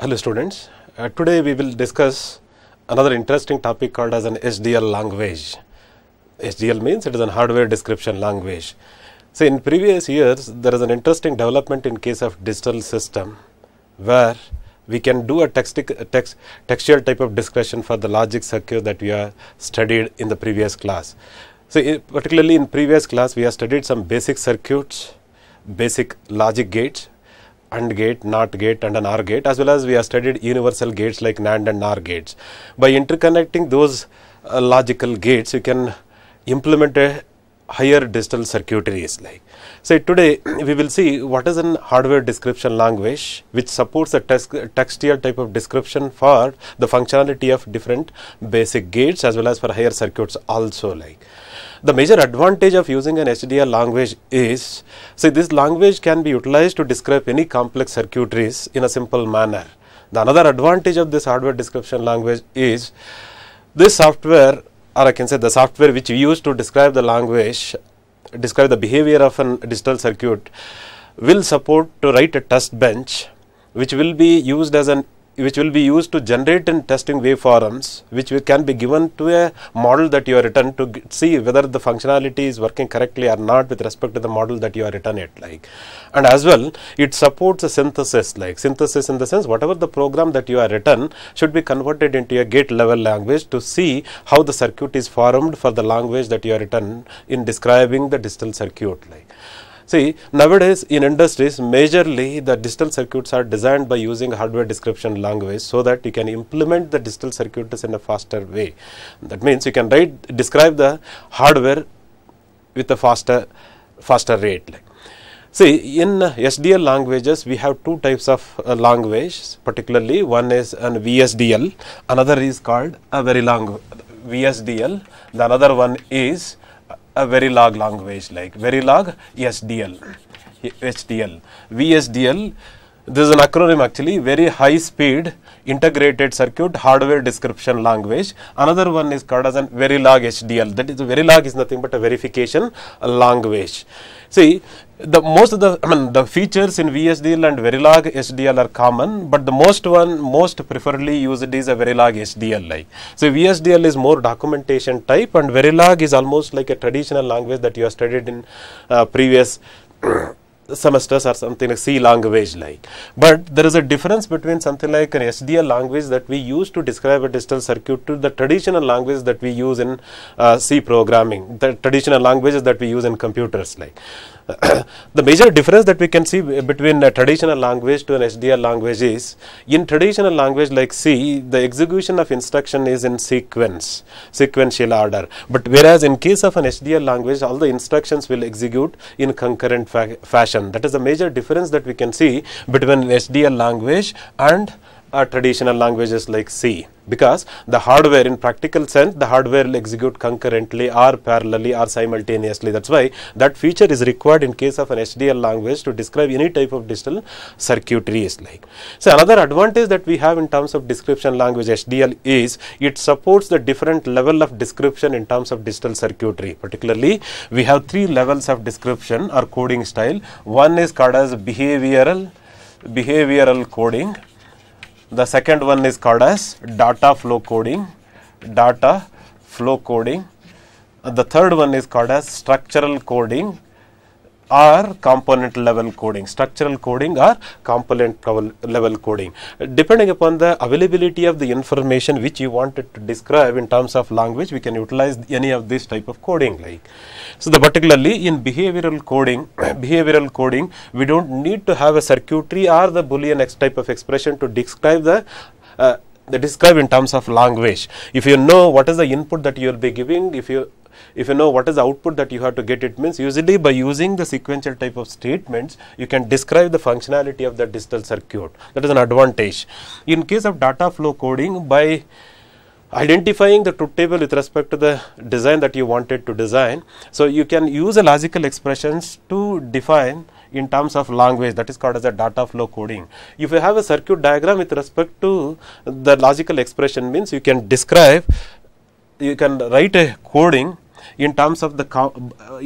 Hello students, uh, today we will discuss another interesting topic called as an HDL language. HDL means it is an hardware description language. So, in previous years there is an interesting development in case of digital system where we can do a text, textual type of discussion for the logic circuit that we have studied in the previous class. So, in, particularly in previous class we have studied some basic circuits, basic logic gates AND gate, NOT gate and an OR gate as well as we have studied universal gates like NAND and NOR gates. By interconnecting those uh, logical gates you can implement a higher digital circuitry like. So, today we will see what is an hardware description language which supports a text, textual type of description for the functionality of different basic gates as well as for higher circuits also like. The major advantage of using an HDL language is, see this language can be utilized to describe any complex circuitries in a simple manner. The another advantage of this hardware description language is, this software or I can say the software which we use to describe the language, describe the behavior of an digital circuit will support to write a test bench which will be used as an which will be used to generate and testing waveforms which can be given to a model that you are written to see whether the functionality is working correctly or not with respect to the model that you are written it like and as well it supports a synthesis like synthesis in the sense whatever the program that you are written should be converted into a gate level language to see how the circuit is formed for the language that you are written in describing the digital circuit like See, nowadays in industries, majorly the digital circuits are designed by using hardware description language so that you can implement the digital circuits in a faster way. That means you can write, describe the hardware with a faster, faster rate. Like. See, in SDL languages, we have two types of uh, language, particularly one is an VSDL, another is called a very long VSDL, the another one is a Verilog language like Verilog SDL, HDL, VSDL. This is an acronym actually, very high speed integrated circuit hardware description language. Another one is called as very Verilog HDL. That is, Verilog is nothing but a verification language. See, the most of the I mean the features in VSDL and Verilog SDL are common, but the most one most preferably used is a Verilog HDL like. So VSDL is more documentation type, and Verilog is almost like a traditional language that you have studied in uh, previous semesters or something like C language like. But there is a difference between something like an SDL language that we use to describe a digital circuit to the traditional language that we use in uh, C programming, the traditional languages that we use in computers like. the major difference that we can see between a traditional language to an SDL language is in traditional language like C, the execution of instruction is in sequence, sequential order. But whereas in case of an SDL language, all the instructions will execute in concurrent fa fashion instruction that is the major difference that we can see between SDL language and uh, traditional languages like C because the hardware in practical sense the hardware will execute concurrently or parallelly or simultaneously that's why that feature is required in case of an HDL language to describe any type of digital circuitry is like. So, another advantage that we have in terms of description language HDL is it supports the different level of description in terms of digital circuitry particularly we have three levels of description or coding style one is called as behavioral behavioral coding the second one is called as data flow coding, data flow coding. The third one is called as structural coding or component level coding, structural coding or component level coding. Depending upon the availability of the information which you wanted to describe in terms of language, we can utilize any of this type of coding like. So, the particularly in behavioral coding, behavioral coding, we do not need to have a circuitry or the boolean X type of expression to describe the uh, describe in terms of language. If you know what is the input that you will be giving, if you if you know what is the output that you have to get it means usually by using the sequential type of statements you can describe the functionality of the digital circuit that is an advantage. In case of data flow coding by identifying the truth table with respect to the design that you wanted to design. So, you can use a logical expressions to define in terms of language that is called as a data flow coding. If you have a circuit diagram with respect to the logical expression means you can describe, you can write a coding in terms of the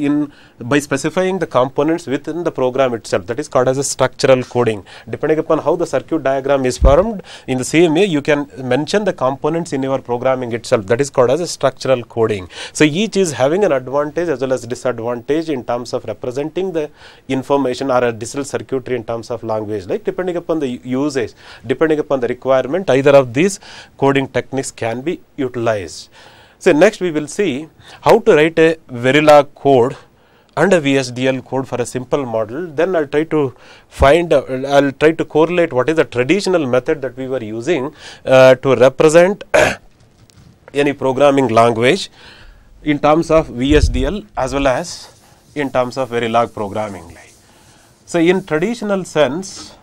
in by specifying the components within the program itself that is called as a structural coding depending upon how the circuit diagram is formed in the same way you can mention the components in your programming itself that is called as a structural coding so each is having an advantage as well as disadvantage in terms of representing the information or a digital circuitry in terms of language like depending upon the usage depending upon the requirement either of these coding techniques can be utilized so, next we will see how to write a Verilog code and a VSDL code for a simple model. Then I will try to find, I uh, will try to correlate what is the traditional method that we were using uh, to represent any programming language in terms of VSDL as well as in terms of Verilog programming. So, in traditional sense,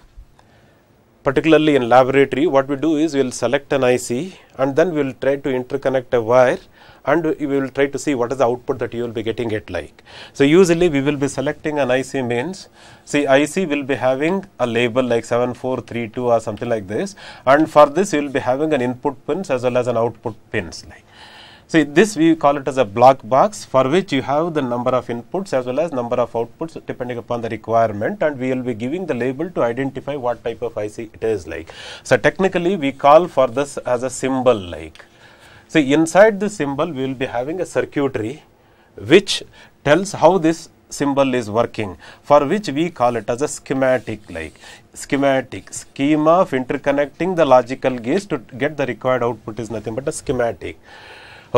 particularly in laboratory, what we do is we will select an IC and then we will try to interconnect a wire and we will try to see what is the output that you will be getting it like. So, usually we will be selecting an IC means, see IC will be having a label like 7432 or something like this and for this you will be having an input pins as well as an output pins like. See this we call it as a block box for which you have the number of inputs as well as number of outputs depending upon the requirement and we will be giving the label to identify what type of IC it is like. So technically we call for this as a symbol like. See inside this symbol we will be having a circuitry which tells how this symbol is working for which we call it as a schematic like schematic schema of interconnecting the logical gates to get the required output is nothing but a schematic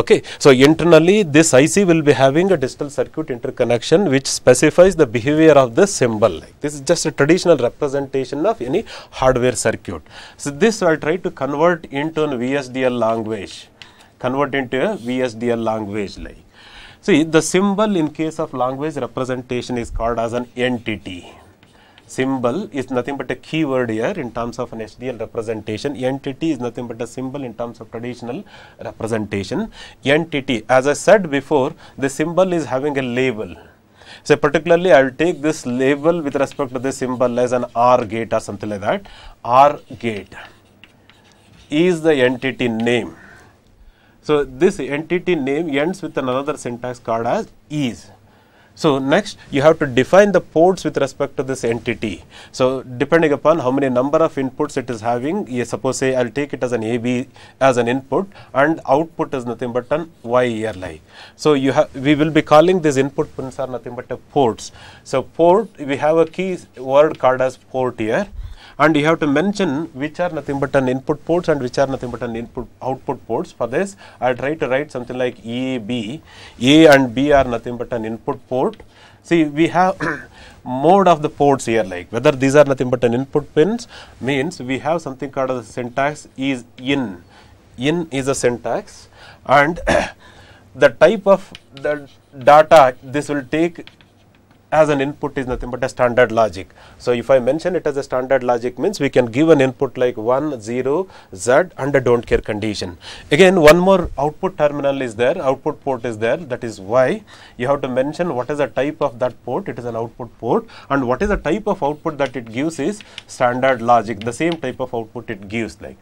okay so internally this ic will be having a digital circuit interconnection which specifies the behavior of the symbol like this is just a traditional representation of any hardware circuit so this i will try to convert into an vsdl language convert into a VSDL language like. See, the symbol in case of language representation is called as an entity. Symbol is nothing but a keyword here in terms of an HDL representation. Entity is nothing but a symbol in terms of traditional representation. Entity, as I said before, the symbol is having a label. So, particularly I will take this label with respect to this symbol as an R gate or something like that. R gate is the entity name so, this entity name ends with another syntax called as is. So, next you have to define the ports with respect to this entity. So, depending upon how many number of inputs it is having, yeah, suppose say I will take it as an AB as an input and output is nothing but an YERLI. So, you have we will be calling these input pins are nothing but a ports. So, port we have a key word called as port here and you have to mention which are nothing but an input ports and which are nothing but an input output ports for this I will try to write something like A B A and B are nothing but an input port see we have mode of the ports here like whether these are nothing but an input pins means we have something called as syntax is in in is a syntax and the type of the data this will take as an input is nothing but a standard logic. So, if I mention it as a standard logic means we can give an input like 1, 0, Z under do not care condition. Again one more output terminal is there, output port is there that is why you have to mention what is the type of that port, it is an output port and what is the type of output that it gives is standard logic, the same type of output it gives like.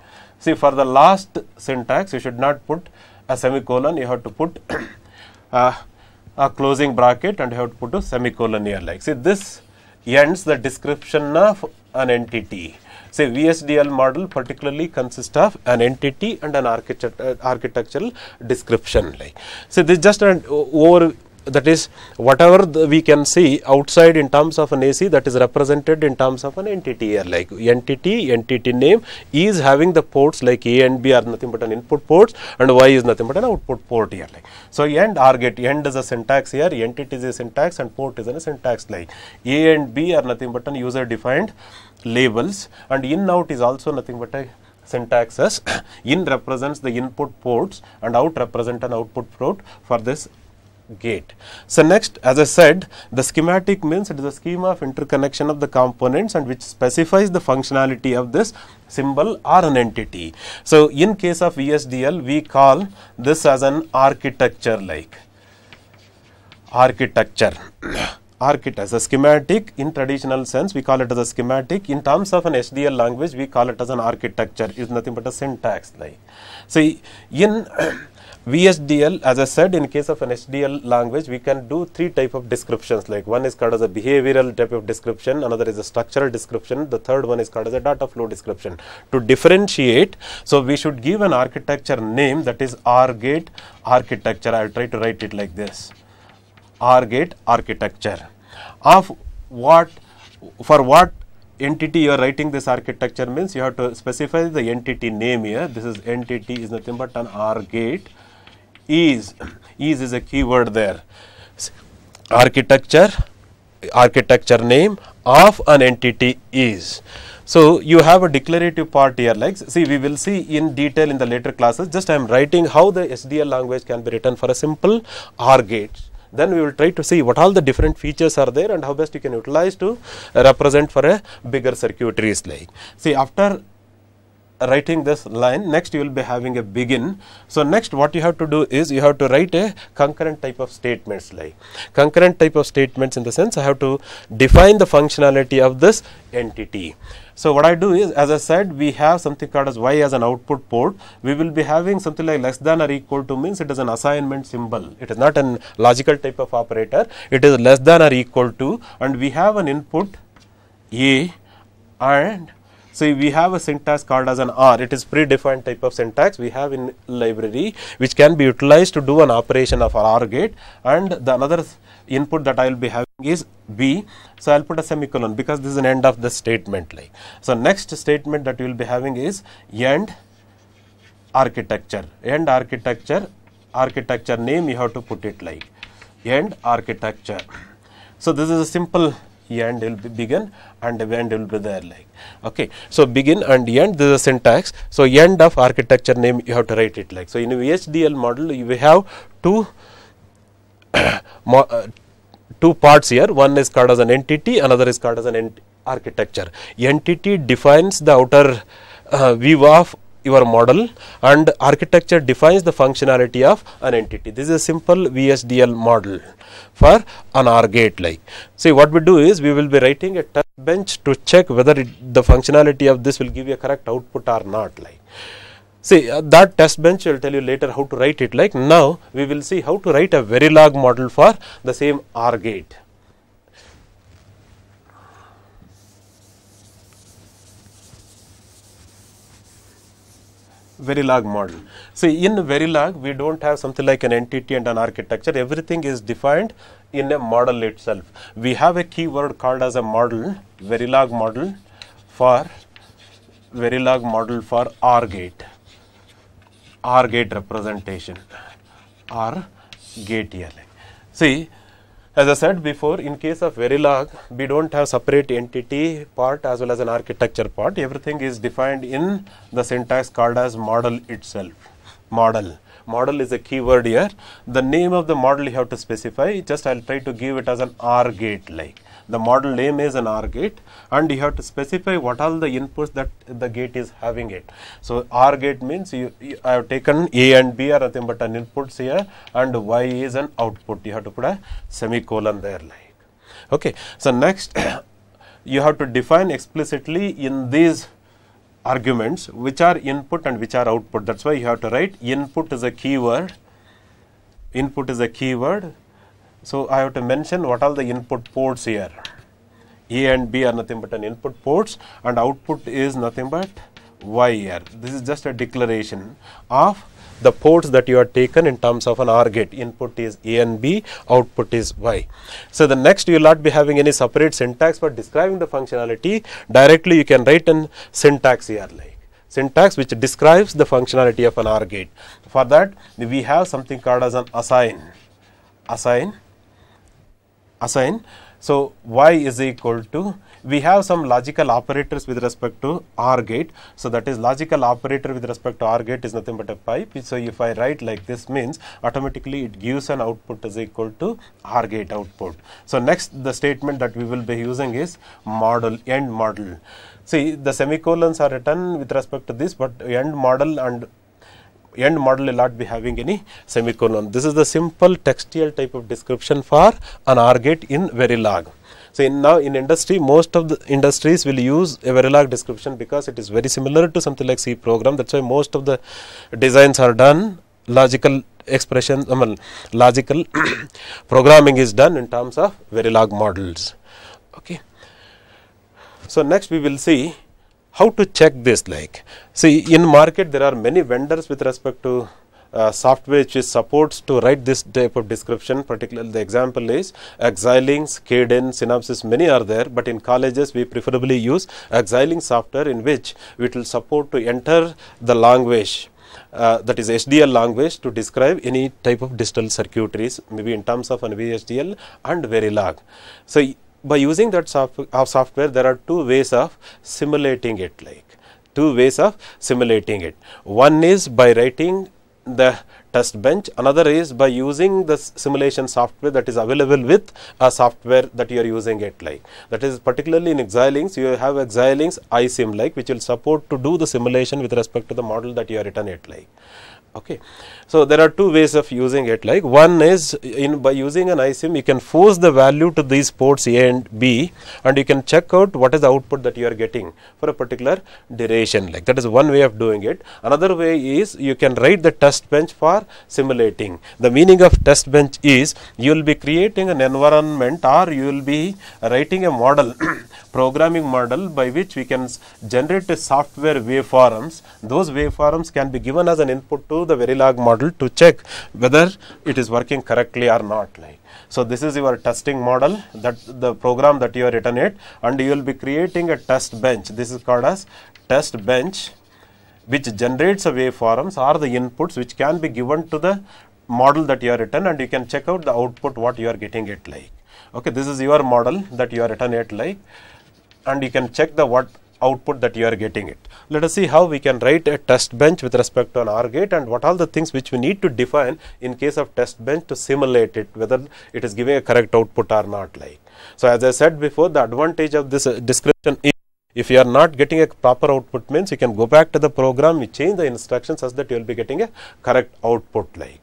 See for the last syntax you should not put a semicolon, you have to put uh, a closing bracket and you have to put a semicolon here like. See this ends the description of an entity. Say VSDL model particularly consists of an entity and an architect, uh, architectural description like. So this just an over that is whatever the, we can see outside in terms of an AC that is represented in terms of an entity here like entity, entity name is having the ports like A and B are nothing but an input ports and Y is nothing but an output port here like. So, end R gate, end is a syntax here, entity is a syntax and port is a syntax like A and B are nothing but an user defined labels and in out is also nothing but a syntax as in represents the input ports and out represent an output port for this gate. So, next as I said the schematic means it is a schema of interconnection of the components and which specifies the functionality of this symbol or an entity. So, in case of VSDL we call this as an architecture like architecture. architect as a schematic in traditional sense we call it as a schematic in terms of an HDL language we call it as an architecture is nothing but a syntax like. See in VHDL, as I said, in case of an HDL language, we can do three type of descriptions. Like one is called as a behavioral type of description, another is a structural description, the third one is called as a data flow description. To differentiate, so we should give an architecture name that is R gate architecture. I will try to write it like this, R gate architecture. Of what, for what entity you are writing this architecture means you have to specify the entity name here. This is entity is nothing but an R gate ease, ease is a keyword there. Architecture, architecture name of an entity is. So, you have a declarative part here like see we will see in detail in the later classes just I am writing how the SDL language can be written for a simple R gate. Then we will try to see what all the different features are there and how best you can utilize to represent for a bigger circuitries like. See after writing this line next you will be having a begin so next what you have to do is you have to write a concurrent type of statements like concurrent type of statements in the sense I have to define the functionality of this entity so what I do is as I said we have something called as y as an output port we will be having something like less than or equal to means it is an assignment symbol it is not an logical type of operator it is less than or equal to and we have an input a and so, we have a syntax called as an R, it is predefined type of syntax we have in library which can be utilized to do an operation of R gate and the another input that I will be having is B. So, I will put a semicolon because this is an end of the statement like. So, next statement that we will be having is end architecture, end architecture, architecture name you have to put it like end architecture. So, this is a simple End will be begin and end will be there like okay so begin and end this is syntax so end of architecture name you have to write it like so in vhdl model we have two uh, two parts here one is called as an entity another is called as an ent architecture entity defines the outer uh, view of your model and architecture defines the functionality of an entity. This is a simple VSDL model for an R gate like. See what we do is we will be writing a test bench to check whether it, the functionality of this will give you a correct output or not like. See uh, that test bench will tell you later how to write it like now we will see how to write a Verilog model for the same R gate. Verilog model. See, in Verilog, we don't have something like an entity and an architecture. Everything is defined in a model itself. We have a keyword called as a model, Verilog model for Verilog model for R gate, R gate representation, R gate here. See, as I said before, in case of Verilog, we don't have separate entity part as well as an architecture part. Everything is defined in the syntax called as model itself. Model. Model is a keyword here. The name of the model you have to specify. Just I'll try to give it as an R gate like the model name is an R gate and you have to specify what all the inputs that the gate is having it. So, R gate means you, you I have taken A and B are nothing but an inputs here and Y is an output you have to put a semicolon there like. Okay. So, next you have to define explicitly in these arguments which are input and which are output that is why you have to write input is a keyword input is a keyword so, I have to mention what are the input ports here. A and B are nothing but an input ports and output is nothing but Y here. This is just a declaration of the ports that you are taken in terms of an R gate. Input is A and B, output is Y. So, the next you will not be having any separate syntax for describing the functionality. Directly you can write an syntax here like syntax which describes the functionality of an R gate. For that we have something called as an assign. Assign assign. So, y is equal to we have some logical operators with respect to R gate. So, that is logical operator with respect to R gate is nothing but a pipe. So, if I write like this means automatically it gives an output is equal to R gate output. So, next the statement that we will be using is model end model. See the semicolons are written with respect to this, but end model and end model will not be having any semicolon. This is the simple textual type of description for an OR gate in Verilog. So, in now in industry most of the industries will use a Verilog description because it is very similar to something like C program that is why most of the designs are done logical expression I mean, logical programming is done in terms of Verilog models. Okay. So, next we will see how to check this like see in market there are many vendors with respect to uh, software which is supports to write this type of description particularly the example is Exiling, Caden, Synopsys many are there but in colleges we preferably use Exiling software in which it will support to enter the language uh, that is HDL language to describe any type of digital circuitries maybe in terms of an VHDL and Verilog. So, by using that soft, uh, software there are two ways of simulating it like two ways of simulating it. One is by writing the test bench, another is by using the simulation software that is available with a software that you are using it like. That is particularly in Xilinx, you have Xilinx iSim like which will support to do the simulation with respect to the model that you are written it like. Okay. So, there are two ways of using it like one is in by using an iSIM you can force the value to these ports A and B and you can check out what is the output that you are getting for a particular duration like that is one way of doing it. Another way is you can write the test bench for simulating. The meaning of test bench is you will be creating an environment or you will be writing a model programming model by which we can generate a software waveforms. Those waveforms can be given as an input to do the Verilog model to check whether it is working correctly or not. Like. So, this is your testing model that the program that you have written it and you will be creating a test bench. This is called as test bench which generates a waveforms or the inputs which can be given to the model that you have written and you can check out the output what you are getting it like. Okay, this is your model that you are written it like and you can check the what output that you are getting it. Let us see how we can write a test bench with respect to an R gate and what all the things which we need to define in case of test bench to simulate it whether it is giving a correct output or not like. So, as I said before the advantage of this uh, description is if you are not getting a proper output means you can go back to the program, you change the instructions such that you will be getting a correct output like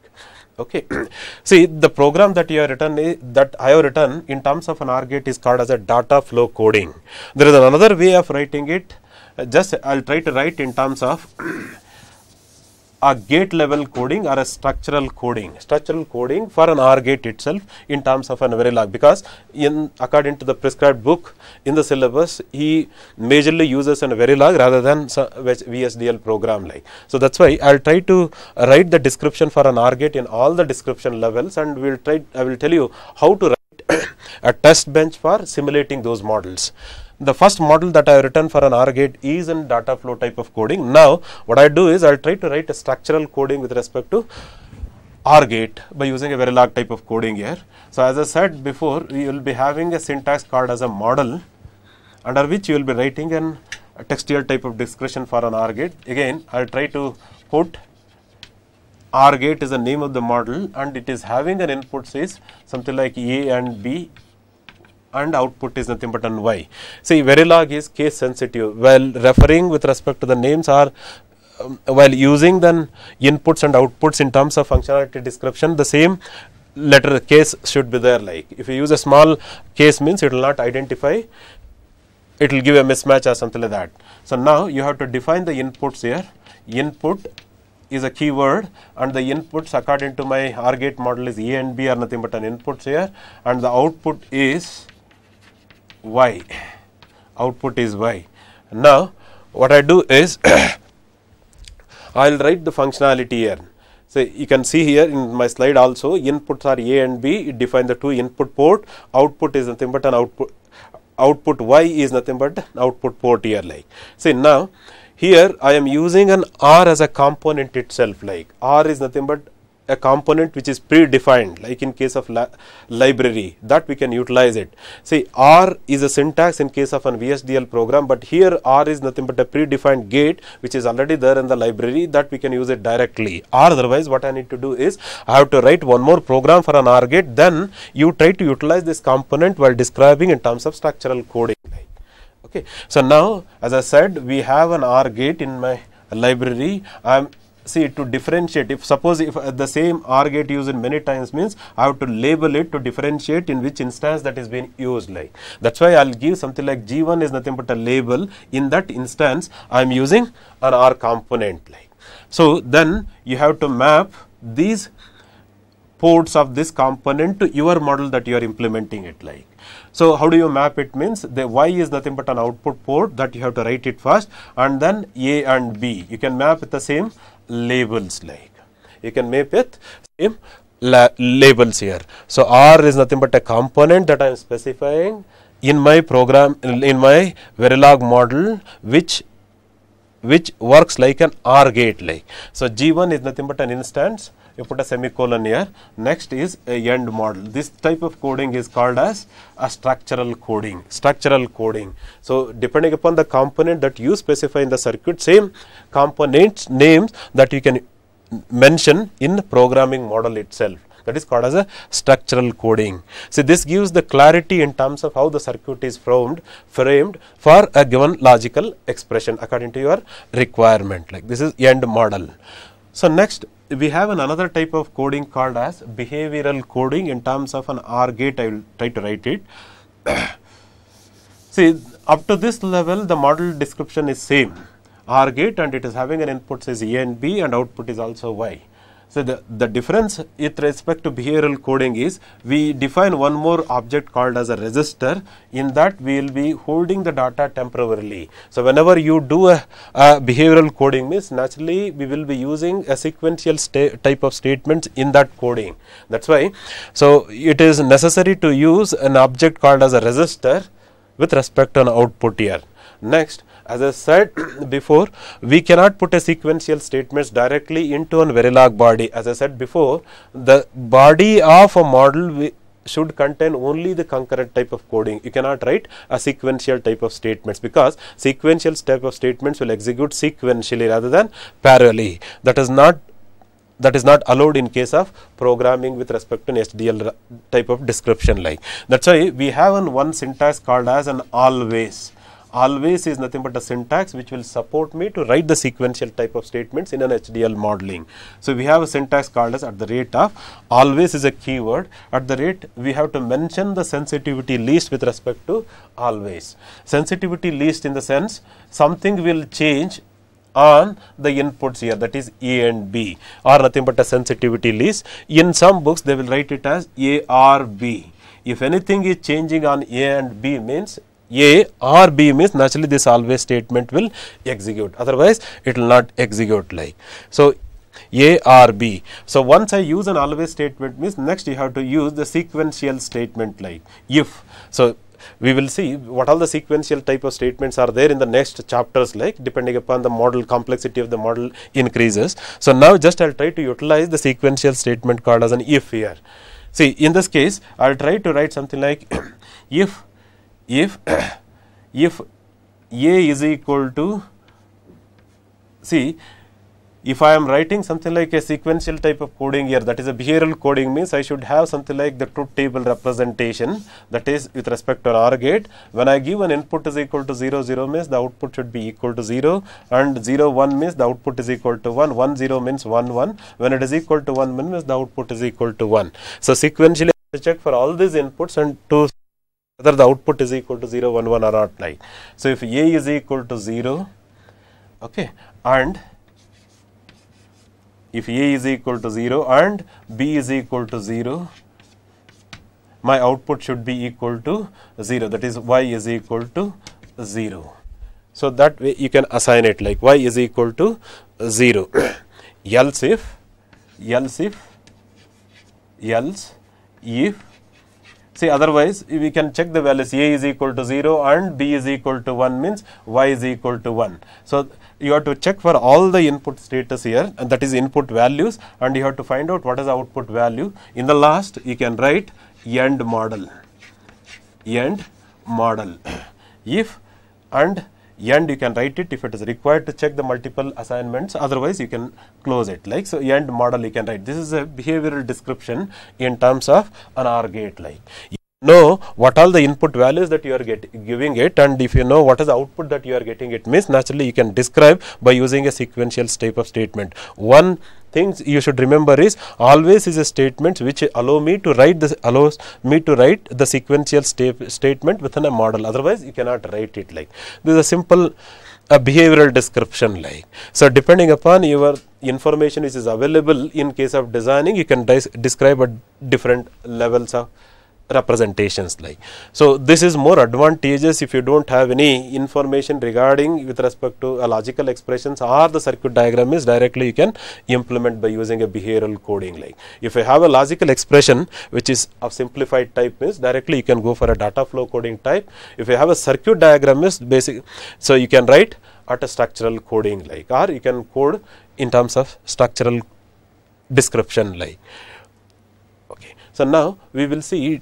okay see the program that you have written that i have written in terms of an r gate is called as a data flow coding there is another way of writing it uh, just i'll try to write in terms of a gate level coding or a structural coding, structural coding for an R gate itself in terms of an Verilog because in according to the prescribed book in the syllabus he majorly uses an Verilog rather than VSDL program like. So, that is why I will try to write the description for an R gate in all the description levels and we will try I will tell you how to write a test bench for simulating those models the first model that I have written for an R gate is in data flow type of coding. Now, what I do is I will try to write a structural coding with respect to R gate by using a Verilog type of coding here. So, as I said before, you will be having a syntax called as a model under which you will be writing an a textual type of discretion for an R gate. Again, I will try to put R gate is the name of the model and it is having an input says something like A and B and output is nothing but an y. See Verilog is case sensitive while referring with respect to the names are um, while using then inputs and outputs in terms of functionality description the same letter case should be there like if you use a small case means it will not identify it will give a mismatch or something like that. So, now you have to define the inputs here input is a keyword and the inputs according to my R gate model is E and B are nothing but an inputs here and the output is y output is y. Now, what I do is I will write the functionality here. So, you can see here in my slide also inputs are A and B it define the two input port output is nothing but an output output Y is nothing but output port here like. See now here I am using an R as a component itself like R is nothing but a component which is predefined like in case of li library that we can utilize it. See R is a syntax in case of an VSDL program but here R is nothing but a predefined gate which is already there in the library that we can use it directly or otherwise what I need to do is I have to write one more program for an R gate then you try to utilize this component while describing in terms of structural coding. Okay. So, now as I said we have an R gate in my library I am see to differentiate if suppose if uh, the same R gate used many times means I have to label it to differentiate in which instance that is being used like that is why I will give something like G1 is nothing but a label in that instance I am using an R component like. So, then you have to map these ports of this component to your model that you are implementing it like. So, how do you map it means the Y is nothing but an output port that you have to write it first and then A and B you can map the same labels like you can map it same labels here. So, R is nothing but a component that I am specifying in my program in my Verilog model which which works like an R gate like. So, G1 is nothing but an instance you put a semicolon here next is a end model this type of coding is called as a structural coding structural coding so depending upon the component that you specify in the circuit same components names that you can mention in programming model itself that is called as a structural coding. So, this gives the clarity in terms of how the circuit is formed, framed for a given logical expression according to your requirement like this is end model. So, next we have an another type of coding called as behavioral coding in terms of an R gate I will try to write it. See up to this level the model description is same R gate and it is having an input says a and B and output is also Y. So, the, the difference with respect to behavioral coding is we define one more object called as a register in that we will be holding the data temporarily. So, whenever you do a, a behavioral coding means naturally we will be using a sequential type of statements in that coding that is why. So, it is necessary to use an object called as a register with respect to an output here. Next as I said before, we cannot put a sequential statements directly into an Verilog body. As I said before, the body of a model should contain only the concurrent type of coding. You cannot write a sequential type of statements because sequential type of statements will execute sequentially rather than parallelly. That is not that is not allowed in case of programming with respect to an SDL type of description like. That is why we have an one syntax called as an always always is nothing but a syntax which will support me to write the sequential type of statements in an HDL modeling. So, we have a syntax called as at the rate of always is a keyword at the rate we have to mention the sensitivity least with respect to always. Sensitivity least in the sense something will change on the inputs here that is A and B or nothing but a sensitivity list. In some books they will write it as A or B. If anything is changing on A and B means a or B means naturally this always statement will execute otherwise it will not execute like. So, A or B. So, once I use an always statement means next you have to use the sequential statement like if. So, we will see what all the sequential type of statements are there in the next chapters like depending upon the model complexity of the model increases. So, now just I will try to utilize the sequential statement called as an if here. See in this case I will try to write something like if if if a is equal to see if I am writing something like a sequential type of coding here that is a behavioral coding means I should have something like the truth table representation that is with respect to R gate when I give an input is equal to 0 0 means the output should be equal to 0 and 0 1 means the output is equal to 1 1 0 means 1 1 when it is equal to 1 means the output is equal to 1. So, sequentially check for all these inputs and to whether the output is equal to 0 1 1 or not like. So, if A is equal to 0 okay, and if A is equal to 0 and B is equal to 0 my output should be equal to 0 that is y is equal to 0. So, that way you can assign it like y is equal to 0 else if else if else if See, otherwise we can check the values a is equal to 0 and b is equal to 1 means y is equal to 1. So, you have to check for all the input status here and that is input values and you have to find out what is output value. In the last you can write end model, end model. if and end you can write it if it is required to check the multiple assignments otherwise you can close it like so end model you can write this is a behavioral description in terms of an OR gate like know what all the input values that you are get, giving it and if you know what is the output that you are getting it means naturally you can describe by using a sequential type of statement. One things you should remember is always is a statement which allow me to write this allows me to write the sequential sta statement within a model otherwise you cannot write it like this is a simple a behavioral description like. So, depending upon your information which is available in case of designing you can describe at different levels of representations lie. So, this is more advantageous if you do not have any information regarding with respect to a uh, logical expressions or the circuit diagram is directly you can implement by using a behavioral coding like. If you have a logical expression which is of simplified type means directly you can go for a data flow coding type. If you have a circuit diagram is basic, so you can write at a structural coding like or you can code in terms of structural description like. Okay. So, now we will see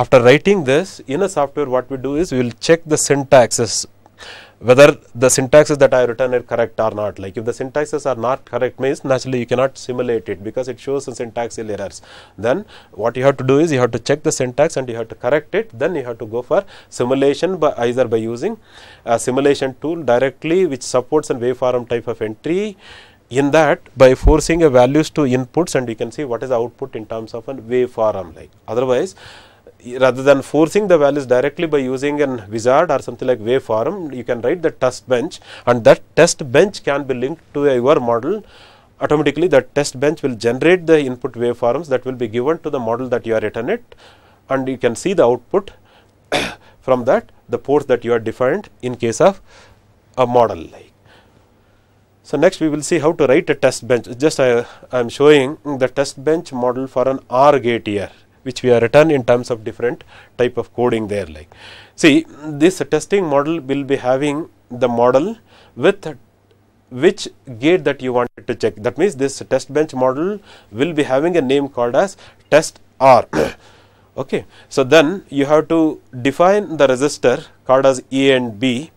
after writing this in a software what we do is we will check the syntaxes whether the syntaxes that I have written are correct or not. Like if the syntaxes are not correct means naturally you cannot simulate it because it shows some syntaxial errors. Then what you have to do is you have to check the syntax and you have to correct it. Then you have to go for simulation by either by using a simulation tool directly which supports a waveform type of entry in that by forcing a values to inputs and you can see what is the output in terms of a waveform like otherwise rather than forcing the values directly by using an wizard or something like waveform, you can write the test bench and that test bench can be linked to your model automatically that test bench will generate the input waveforms that will be given to the model that you are written it and you can see the output from that the ports that you are defined in case of a model like. So, next we will see how to write a test bench just I, uh, I am showing the test bench model for an R gate here which we are written in terms of different type of coding there like. See this testing model will be having the model with which gate that you wanted to check that means this test bench model will be having a name called as test R. okay. So, then you have to define the resistor called as A and B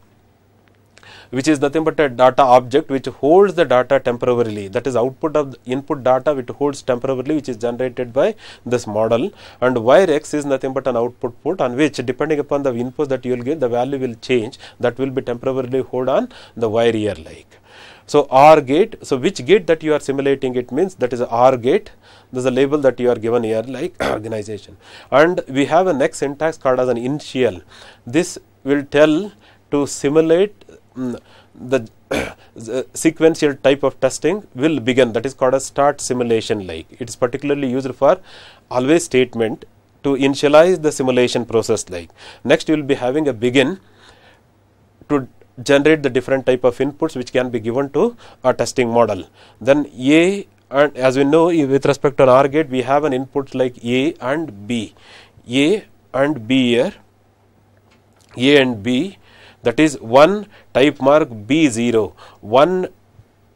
which is nothing but a data object which holds the data temporarily that is output of input data which holds temporarily which is generated by this model and wire x is nothing but an output port on which depending upon the input that you will give the value will change that will be temporarily hold on the wire here like. So, R gate, so which gate that you are simulating it means that is a R gate, there is a label that you are given here like organization and we have a next syntax called as an initial. This will tell to simulate um, the, the, sequential type of testing will begin that is called a start simulation like it is particularly used for always statement to initialize the simulation process like next you will be having a begin to generate the different type of inputs which can be given to a testing model then a and as we know with respect to an OR gate we have an input like a and b a and b here a and b that is 1 type mark B0, 1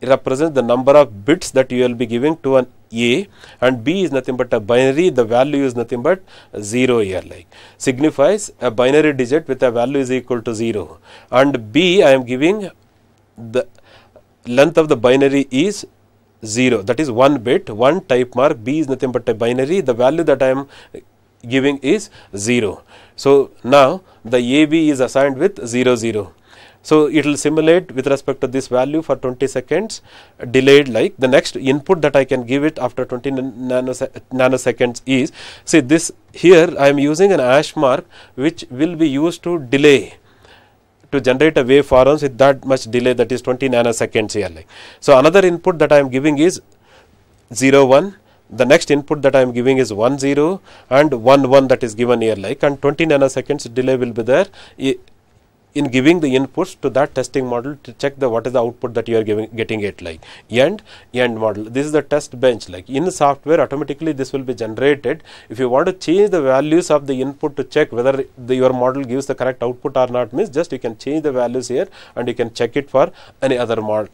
represents the number of bits that you will be giving to an A and B is nothing but a binary, the value is nothing but 0 here like signifies a binary digit with a value is equal to 0 and B I am giving the length of the binary is 0 that is 1 bit 1 type mark B is nothing but a binary the value that I am giving is 0. So, now the AB is assigned with 0 0. So, it will simulate with respect to this value for 20 seconds delayed like the next input that I can give it after 20 nanose nanoseconds is see this here I am using an ash mark which will be used to delay to generate a waveforms with that much delay that is 20 nanoseconds here like. So, another input that I am giving is 0 1 the next input that I am giving is 1 0 and 1 1 that is given here like and 20 nanoseconds delay will be there in giving the inputs to that testing model to check the what is the output that you are giving getting it like end end model this is the test bench like in the software automatically this will be generated if you want to change the values of the input to check whether the, your model gives the correct output or not means just you can change the values here and you can check it for any other model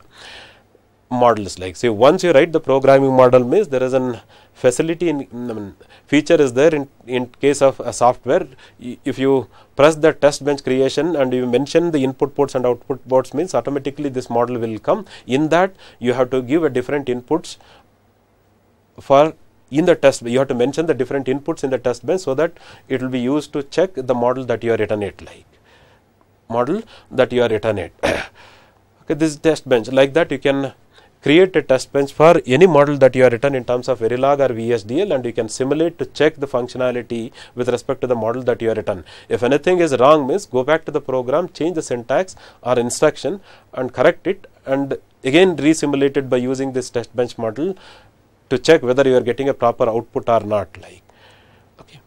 models like say once you write the programming model means there is an facility in, feature is there in, in case of a software if you press the test bench creation and you mention the input ports and output ports means automatically this model will come in that you have to give a different inputs for in the test you have to mention the different inputs in the test bench so that it will be used to check the model that you are written it like model that you are written it okay this test bench like that you can create a test bench for any model that you are written in terms of Verilog or VSDL and you can simulate to check the functionality with respect to the model that you are written. If anything is wrong means go back to the program, change the syntax or instruction and correct it and again re it by using this test bench model to check whether you are getting a proper output or not like. Okay.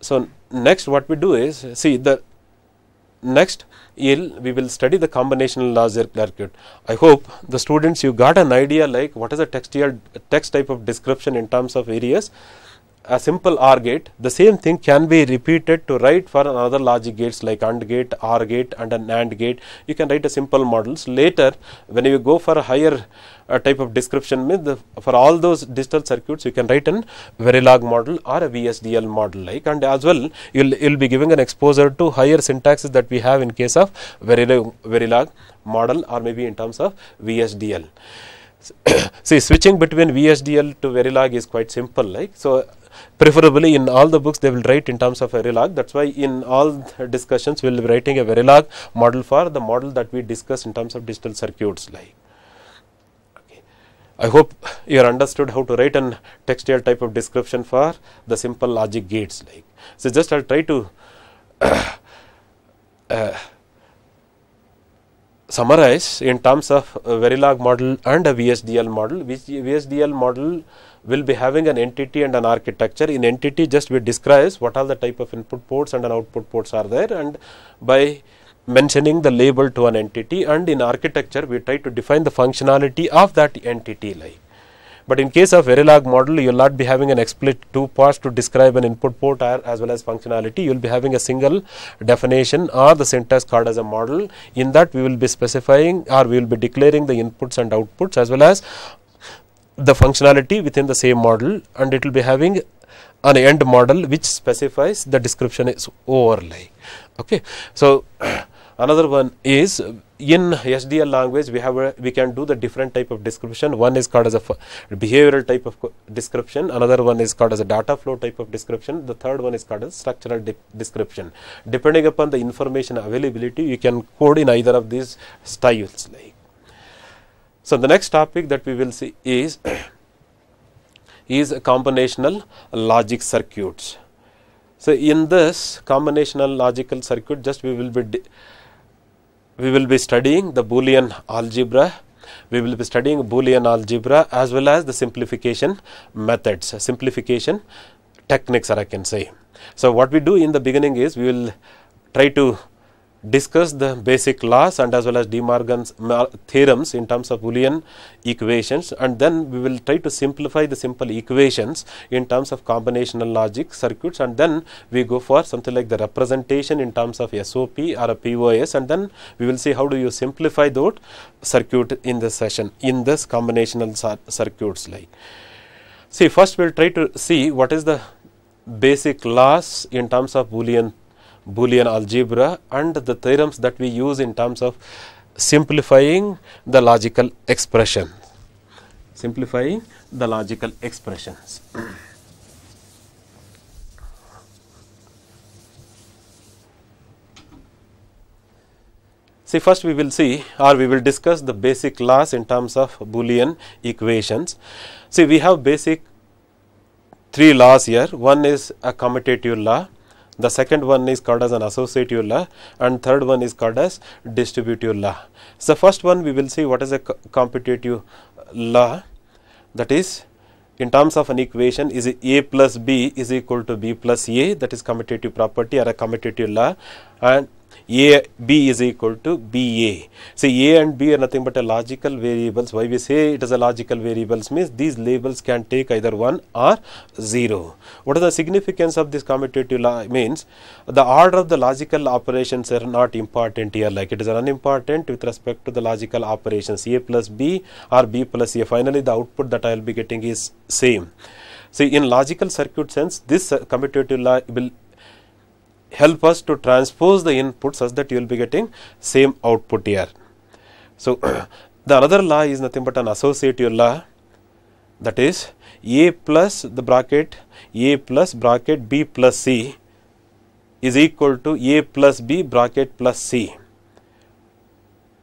So, next what we do is see the Next we will study the combinational laws circuit. I hope the students you got an idea like what is a textual text type of description in terms of areas a simple OR gate, the same thing can be repeated to write for another logic gates like AND gate, OR gate and an AND gate. You can write a simple models. Later, when you go for a higher uh, type of description, means the, for all those digital circuits, you can write an Verilog model or a VSDL model like and as well, you will be giving an exposure to higher syntaxes that we have in case of Verilog, Verilog model or maybe in terms of VSDL. See, switching between VSDL to Verilog is quite simple like. So, preferably in all the books they will write in terms of Verilog that is why in all discussions we will be writing a Verilog model for the model that we discuss in terms of digital circuits like. I hope you are understood how to write an textual type of description for the simple logic gates like. So, just I will try to uh, summarize in terms of Verilog model and a VSDL model, which VSDL model will be having an entity and an architecture. In entity just we describe what are the type of input ports and an output ports are there and by mentioning the label to an entity and in architecture we try to define the functionality of that entity like. But in case of Verilog model, you will not be having an explicit two parts to describe an input port as well as functionality. You will be having a single definition or the syntax card as a model. In that, we will be specifying or we will be declaring the inputs and outputs as well as the functionality within the same model and it will be having an end model which specifies the description is overlay. Okay. So, another one is in HDL language we have a, we can do the different type of description one is called as a behavioral type of description another one is called as a data flow type of description the third one is called as structural description depending upon the information availability you can code in either of these styles like so the next topic that we will see is is combinational logic circuits so in this combinational logical circuit just we will be we will be studying the Boolean algebra we will be studying Boolean algebra as well as the simplification methods, simplification techniques or I can say. So, what we do in the beginning is we will try to discuss the basic laws and as well as De Morgan's theorems in terms of Boolean equations and then we will try to simplify the simple equations in terms of combinational logic circuits and then we go for something like the representation in terms of SOP or a POS and then we will see how do you simplify that circuit in this session in this combinational circuits like. See first we will try to see what is the basic laws in terms of Boolean Boolean algebra and the theorems that we use in terms of simplifying the logical expression, simplifying the logical expressions. See first we will see or we will discuss the basic laws in terms of Boolean equations. See we have basic three laws here, one is a commutative law, the second one is called as an associative law and third one is called as distributive law. So, first one we will see what is a commutative competitive law that is in terms of an equation is a plus b is equal to b plus a that is commutative property or a commutative law and a B is equal to BA. See A and B are nothing but a logical variables. Why we say it is a logical variables means these labels can take either 1 or 0. What is the significance of this commutative means the order of the logical operations are not important here like it is unimportant with respect to the logical operations A plus B or B plus A. Finally, the output that I will be getting is same. See in logical circuit sense this commutative will help us to transpose the input such that you will be getting same output here. So, the another law is nothing but an associative law that is A plus the bracket A plus bracket B plus C is equal to A plus B bracket plus C.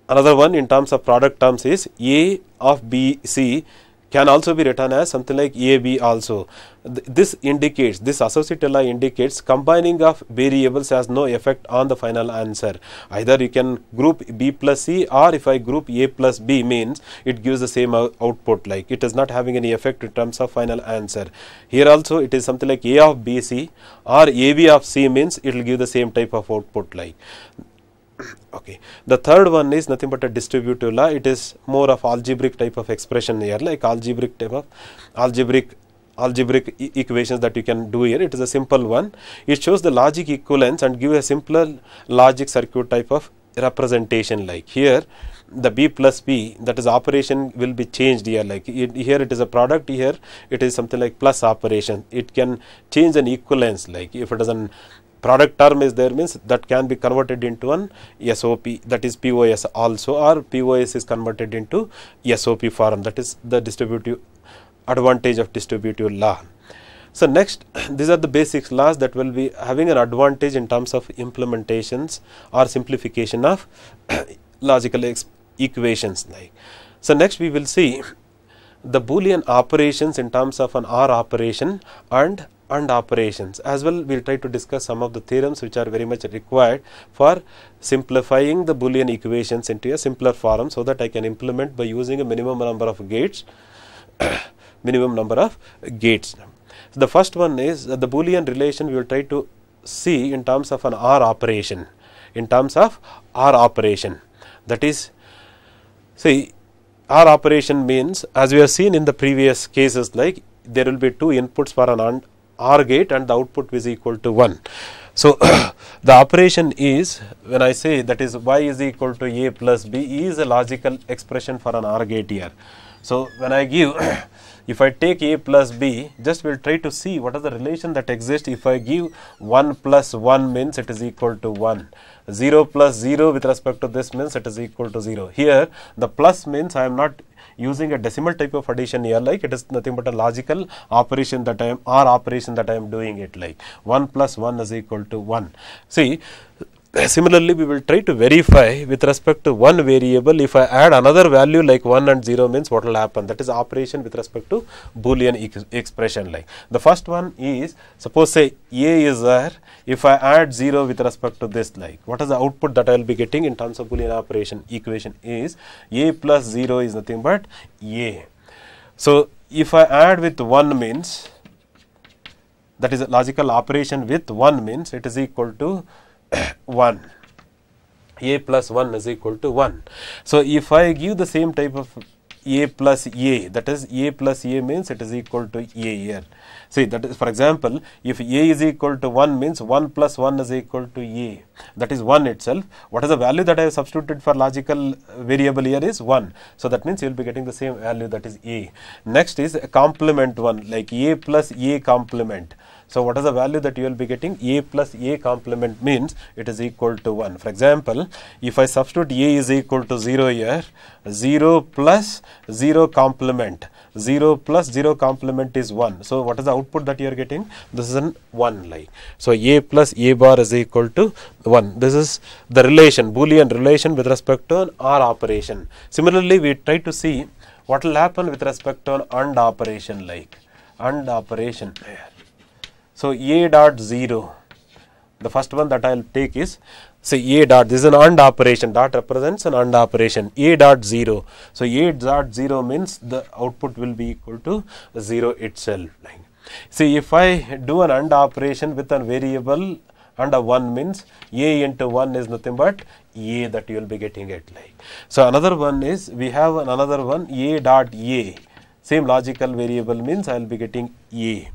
Another one in terms of product terms is A of B C can also be written as something like AB also. Th this indicates, this associative law indicates combining of variables has no effect on the final answer. Either you can group B plus C or if I group A plus B means it gives the same output like it is not having any effect in terms of final answer. Here also it is something like A of BC or AB of C means it will give the same type of output like okay the third one is nothing but a distributive law it is more of algebraic type of expression here like algebraic type of algebraic algebraic e equations that you can do here it is a simple one it shows the logic equivalence and give a simpler logic circuit type of representation like here the b plus b that is operation will be changed here like it, here it is a product here it is something like plus operation it can change an equivalence like if it is an product term is there means that can be converted into an SOP that is POS also or POS is converted into SOP form that is the distributive advantage of distributive law. So, next these are the basics laws that will be having an advantage in terms of implementations or simplification of logical equations like. So, next we will see the boolean operations in terms of an R operation and and operations. As well, we will try to discuss some of the theorems which are very much required for simplifying the Boolean equations into a simpler form so that I can implement by using a minimum number of gates, minimum number of gates. So, the first one is the Boolean relation we will try to see in terms of an R operation, in terms of R operation. That is, see R operation means as we have seen in the previous cases like there will be two inputs for an AND OR gate and the output is equal to 1. So, the operation is when I say that is y is equal to a plus b is a logical expression for an OR gate here. So, when I give if I take a plus b just we will try to see what are the relation that exists if I give 1 plus 1 means it is equal to 1 0 plus 0 with respect to this means it is equal to 0 here the plus means I am not using a decimal type of addition here like it is nothing but a logical operation that I am or operation that I am doing it like 1 plus 1 is equal to 1 see uh, similarly, we will try to verify with respect to one variable if I add another value like 1 and 0 means what will happen that is operation with respect to boolean expression like. The first one is suppose say A is there if I add 0 with respect to this like what is the output that I will be getting in terms of boolean operation equation is A plus 0 is nothing but A. So, if I add with 1 means that is a logical operation with 1 means it is equal to 1 a plus 1 is equal to 1. So, if I give the same type of a plus a that is a plus a means it is equal to a here. See that is for example, if a is equal to 1 means 1 plus 1 is equal to a that is 1 itself. What is the value that I have substituted for logical variable here is 1. So, that means you will be getting the same value that is a. Next is a complement 1 like a plus a complement. So, what is the value that you will be getting? A plus A complement means it is equal to 1. For example, if I substitute A is equal to 0 here, 0 plus 0 complement, 0 plus 0 complement is 1. So, what is the output that you are getting? This is an 1 like. So, A plus A bar is equal to 1. This is the relation, Boolean relation with respect to an OR operation. Similarly, we try to see what will happen with respect to an AND operation like, AND operation here so, A dot 0, the first one that I will take is say A dot, this is an AND operation, dot represents an AND operation, A dot 0. So, A dot 0 means the output will be equal to 0 itself. Like, see, if I do an AND operation with a variable and a 1 means a into 1 is nothing but a that you will be getting it like. So, another one is we have another one a dot a same logical variable means I will be getting a.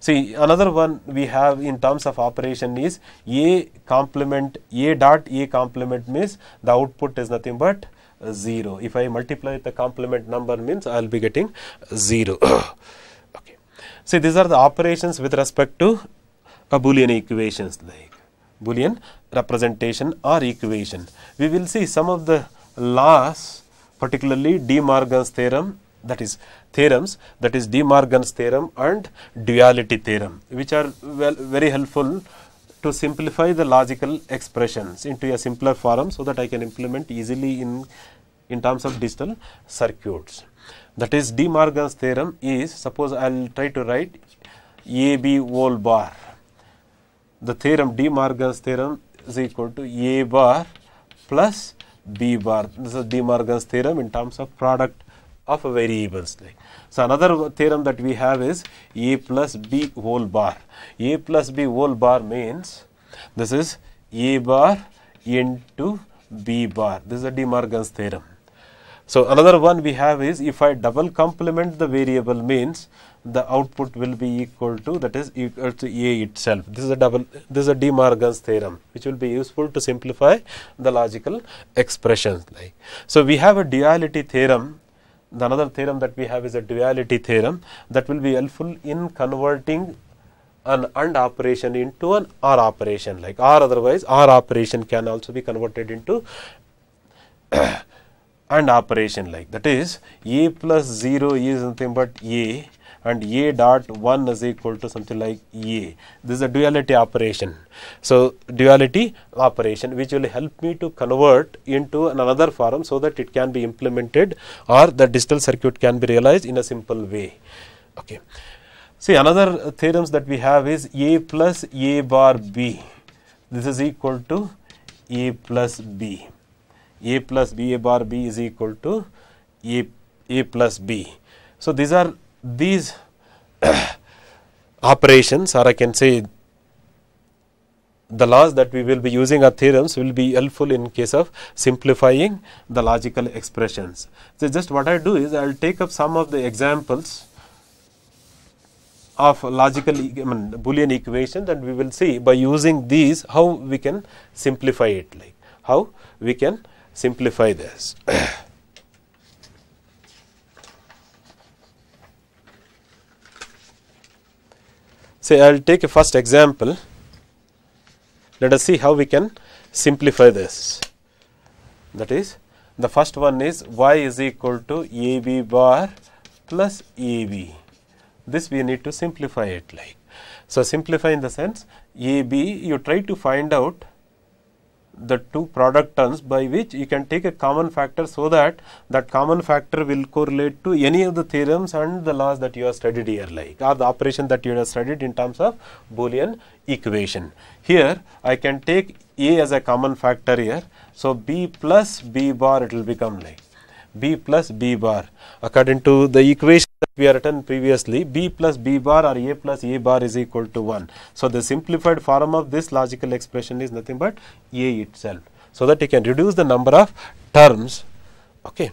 See another one we have in terms of operation is A complement A dot A complement means the output is nothing but 0. If I multiply the complement number means I will be getting 0. okay. See these are the operations with respect to a Boolean equations like Boolean representation or equation. We will see some of the laws particularly De Morgan's theorem that is theorems that is De Morgan's theorem and duality theorem which are well, very helpful to simplify the logical expressions into a simpler form so that I can implement easily in in terms of digital circuits. That is De Morgan's theorem is suppose I will try to write A B whole bar. The theorem De Morgan's theorem is equal to A bar plus B bar. This is De Morgan's theorem in terms of product of a variable So, another theorem that we have is A plus B whole bar. A plus B whole bar means this is A bar into B bar. This is a De Morgan's theorem. So, another one we have is if I double complement the variable means the output will be equal to that is equal to A itself. This is a double this is a De Morgan's theorem which will be useful to simplify the logical expressions. Like. So, we have a duality theorem the another theorem that we have is a duality theorem that will be helpful in converting an AND operation into an OR operation like OR otherwise OR operation can also be converted into AND operation like that is A plus 0 is nothing but A and a dot 1 is equal to something like a. This is a duality operation. So, duality operation which will help me to convert into another form so that it can be implemented or the digital circuit can be realized in a simple way. Okay. See another theorems that we have is a plus a bar b. This is equal to a plus b. a plus b a bar b is equal to a, a plus b. So, these are these operations or I can say the laws that we will be using are theorems will be helpful in case of simplifying the logical expressions. So, just what I do is I will take up some of the examples of logical I mean, boolean equations and we will see by using these how we can simplify it like how we can simplify this. Say I will take a first example, let us see how we can simplify this. That is the first one is y is equal to a b bar plus a b. This we need to simplify it like. So, simplify in the sense a b you try to find out the two product terms by which you can take a common factor so that that common factor will correlate to any of the theorems and the laws that you have studied here like or the operation that you have studied in terms of Boolean equation. Here I can take A as a common factor here. So, B plus B bar it will become like b plus b bar. According to the equation that we have written previously, b plus b bar or a plus a bar is equal to 1. So, the simplified form of this logical expression is nothing but a itself. So, that you can reduce the number of terms. Okay.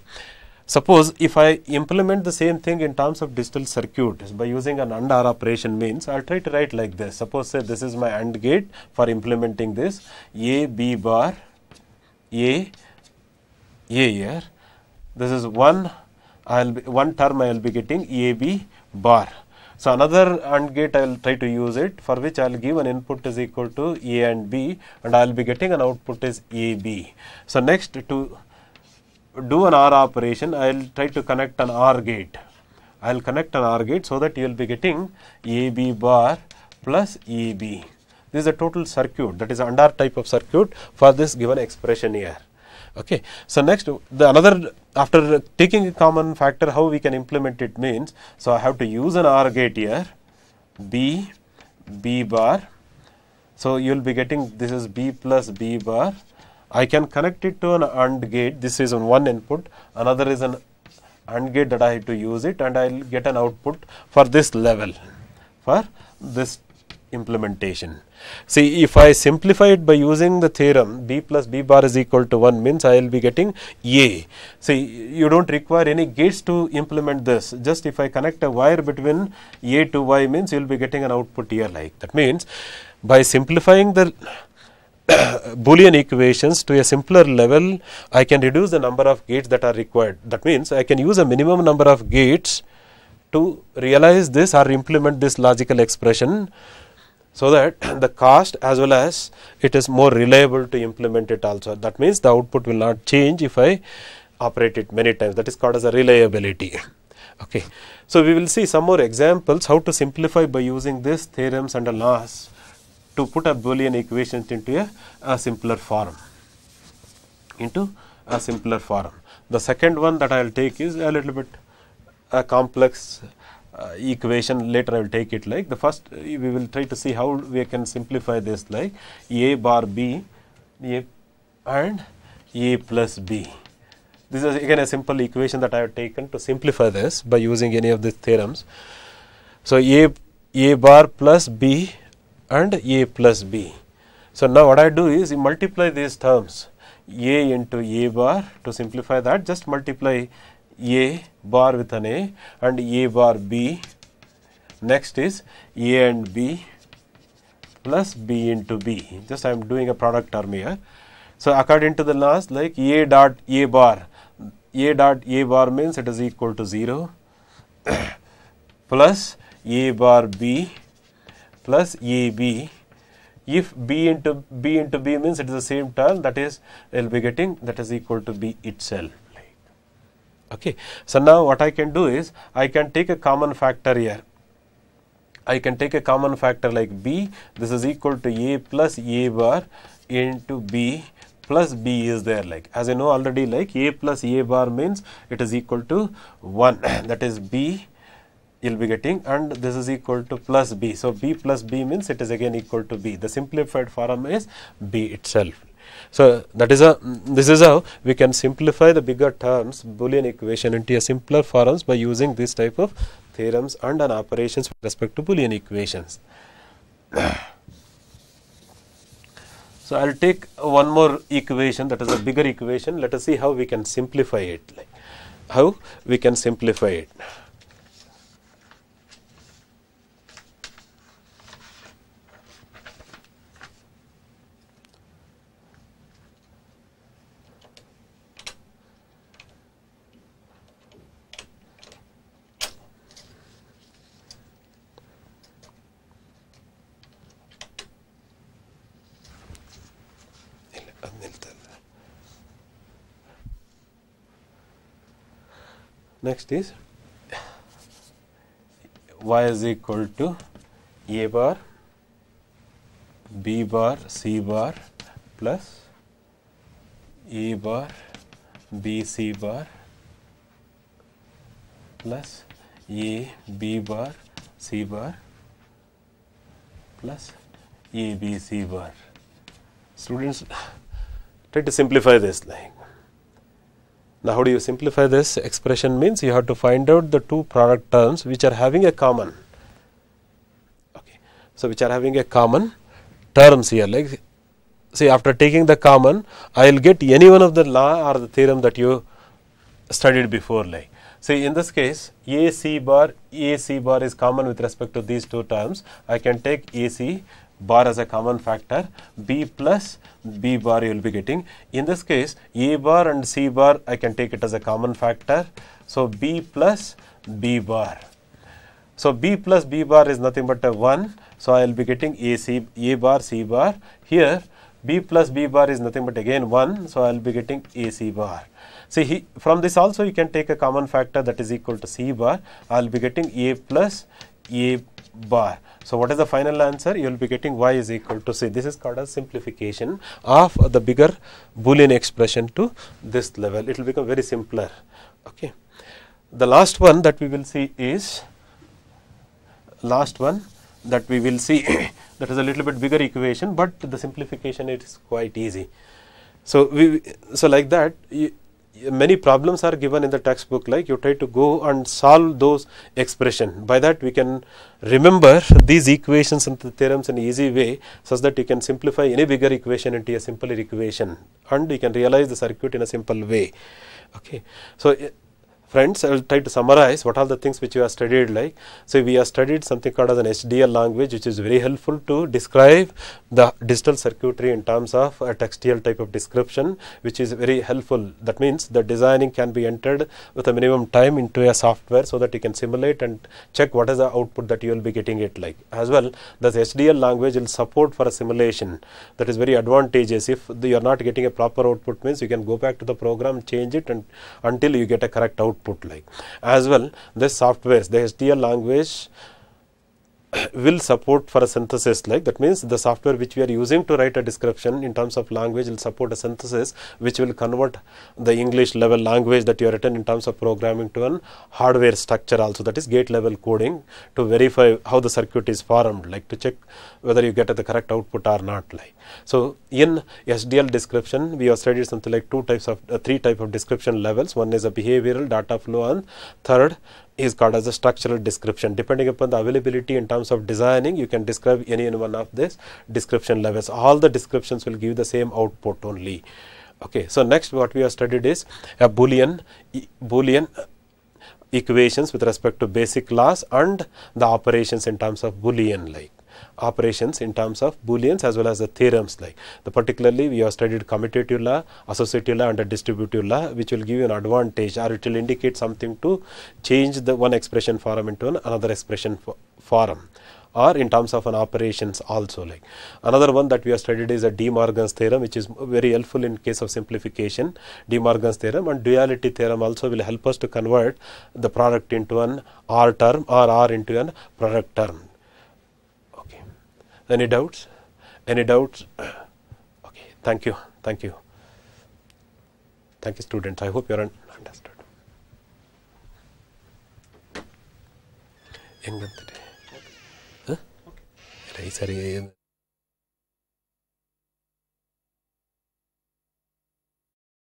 Suppose if I implement the same thing in terms of digital circuits by using an AND OR operation means I will try to write like this. Suppose say this is my AND gate for implementing this A B bar A A here this is one I will one term I will be getting EAB bar. So, another AND gate I will try to use it for which I will give an input is equal to A and B and I will be getting an output is AB. So, next to do an OR operation I will try to connect an OR gate. I will connect an OR gate so that you will be getting AB bar plus A B. This is a total circuit that is AND type of circuit for this given expression here. Okay. So, next the another after taking a common factor how we can implement it means. So, I have to use an R gate here B B bar. So, you will be getting this is B plus B bar. I can connect it to an AND gate this is on one input another is an AND gate that I have to use it and I will get an output for this level for this implementation. See, if I simplify it by using the theorem b plus b bar is equal to 1 means I will be getting A. See, you do not require any gates to implement this. Just if I connect a wire between A to Y means you will be getting an output here like. That means, by simplifying the Boolean equations to a simpler level, I can reduce the number of gates that are required. That means, I can use a minimum number of gates to realize this or implement this logical expression so that the cost as well as it is more reliable to implement it also. That means, the output will not change if I operate it many times that is called as a reliability. Okay. So, we will see some more examples how to simplify by using these theorems and laws to put a Boolean equation into a, a simpler form, into a simpler form. The second one that I will take is a little bit a complex uh, equation later I will take it like the first uh, we will try to see how we can simplify this like a bar b a and a plus b this is again a simple equation that I have taken to simplify this by using any of these theorems. So, a, a bar plus b and a plus b. So, now what I do is multiply these terms a into a bar to simplify that just multiply a bar with an A and A bar B. Next is A and B plus B into B. Just I am doing a product term here. So, according to the laws like A dot A bar, A dot A bar means it is equal to 0 plus A bar B plus A B if b into b into b means it is the same term that is I will be getting that is equal to b itself okay. So, now what I can do is I can take a common factor here. I can take a common factor like b this is equal to a plus a bar into b plus b is there like as you know already like a plus a bar means it is equal to 1 that is b you'll be getting and this is equal to plus b. So, b plus b means it is again equal to b the simplified form is b itself. So, that is a this is how we can simplify the bigger terms Boolean equation into a simpler forms by using this type of theorems and an operations with respect to Boolean equations. so, I will take one more equation that is a bigger equation let us see how we can simplify it like how we can simplify it. next is y is equal to a bar b bar c bar plus a bar b c bar plus a b bar c bar plus a b c bar. Students try to simplify this like now, how do you simplify this expression means you have to find out the two product terms which are having a common. Okay. So, which are having a common terms here like see after taking the common I will get any one of the law or the theorem that you studied before like. See in this case AC bar AC bar is common with respect to these two terms I can take AC bar as a common factor, b plus b bar you will be getting. In this case, a bar and c bar I can take it as a common factor. So, b plus b bar. So, b plus b bar is nothing but a 1. So, I will be getting a, c, a bar c bar. Here, b plus b bar is nothing but again 1. So, I will be getting a c bar. See, he, from this also you can take a common factor that is equal to c bar. I will be getting a plus a bar. So, what is the final answer? You will be getting y is equal to c. This is called a simplification of the bigger Boolean expression to this level. It will become very simpler. Okay. The last one that we will see is last one that we will see that is a little bit bigger equation, but the simplification it is quite easy. So, we so like that many problems are given in the textbook like you try to go and solve those expression by that we can remember these equations and the theorems in easy way such that you can simplify any bigger equation into a simpler equation and you can realize the circuit in a simple way okay so friends I will try to summarize what are the things which you have studied like. So, we have studied something called as an HDL language which is very helpful to describe the digital circuitry in terms of a textual type of description which is very helpful. That means, the designing can be entered with a minimum time into a software so that you can simulate and check what is the output that you will be getting it like. As well, this HDL language will support for a simulation that is very advantageous. If you are not getting a proper output means, you can go back to the program, change it and until you get a correct output output like. As well this softwares the STL language will support for a synthesis like that means the software which we are using to write a description in terms of language will support a synthesis which will convert the English level language that you have written in terms of programming to an hardware structure also that is gate level coding to verify how the circuit is formed like to check whether you get the correct output or not like. So, in SDL description we have studied something like two types of uh, three type of description levels one is a behavioral data flow and third is called as a structural description. Depending upon the availability in terms of designing, you can describe any and one of these description levels. All the descriptions will give the same output only. Okay. So, next what we have studied is a Boolean, e Boolean equations with respect to basic laws and the operations in terms of Boolean like operations in terms of booleans as well as the theorems like the particularly we have studied commutative law, associative law and the distributive law which will give you an advantage or it will indicate something to change the one expression form into an another expression form or in terms of an operations also like. Another one that we have studied is a De Morgan's theorem which is very helpful in case of simplification De Morgan's theorem and duality theorem also will help us to convert the product into an R term or R into an product term. Any doubts? Any doubts? Okay, thank you, thank you. Thank you, students. I hope you are understood. ಹೆಂಗಂತಾರೆ ಹಾಂ ಸರಿ